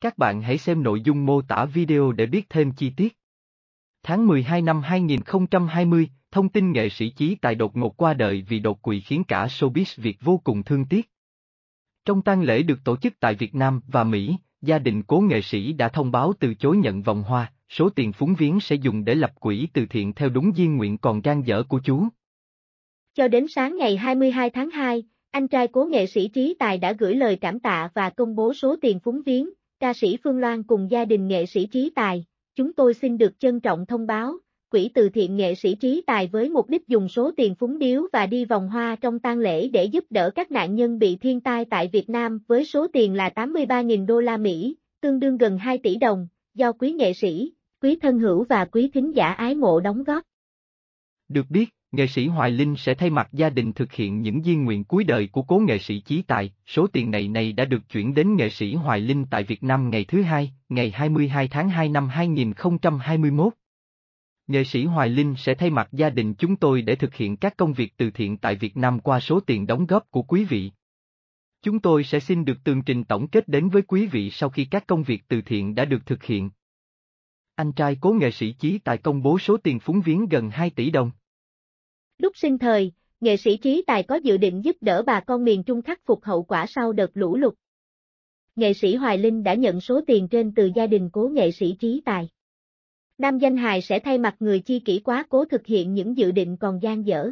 Các bạn hãy xem nội dung mô tả video để biết thêm chi tiết. Tháng 12 năm 2020, thông tin nghệ sĩ Chí Tài đột ngột qua đời vì đột quỵ khiến cả showbiz Việt vô cùng thương tiếc. Trong tang lễ được tổ chức tại Việt Nam và Mỹ, gia đình cố nghệ sĩ đã thông báo từ chối nhận vòng hoa, số tiền phúng viếng sẽ dùng để lập quỹ từ thiện theo đúng duyên nguyện còn gan dở của chú. Cho đến sáng ngày 22 tháng 2, anh trai cố nghệ sĩ Trí Tài đã gửi lời cảm tạ và công bố số tiền phúng viếng, ca sĩ Phương Loan cùng gia đình nghệ sĩ trí tài, chúng tôi xin được trân trọng thông báo, quỹ từ thiện nghệ sĩ trí tài với mục đích dùng số tiền phúng điếu và đi vòng hoa trong tang lễ để giúp đỡ các nạn nhân bị thiên tai tại Việt Nam với số tiền là 83.000 đô la Mỹ, tương đương gần 2 tỷ đồng, do quý nghệ sĩ, quý thân hữu và quý thính giả ái mộ đóng góp. Được biết, nghệ sĩ Hoài Linh sẽ thay mặt gia đình thực hiện những di nguyện cuối đời của cố nghệ sĩ Chí Tài. Số tiền này này đã được chuyển đến nghệ sĩ Hoài Linh tại Việt Nam ngày thứ hai, ngày 22 tháng 2 năm 2021. Nghệ sĩ Hoài Linh sẽ thay mặt gia đình chúng tôi để thực hiện các công việc từ thiện tại Việt Nam qua số tiền đóng góp của quý vị. Chúng tôi sẽ xin được tường trình tổng kết đến với quý vị sau khi các công việc từ thiện đã được thực hiện. Anh trai cố nghệ sĩ Chí Tài công bố số tiền phúng viếng gần 2 tỷ đồng. Lúc sinh thời, nghệ sĩ trí tài có dự định giúp đỡ bà con miền Trung khắc phục hậu quả sau đợt lũ lụt. Nghệ sĩ Hoài Linh đã nhận số tiền trên từ gia đình cố nghệ sĩ trí tài. Nam danh hài sẽ thay mặt người chi kỷ quá cố thực hiện những dự định còn gian dở.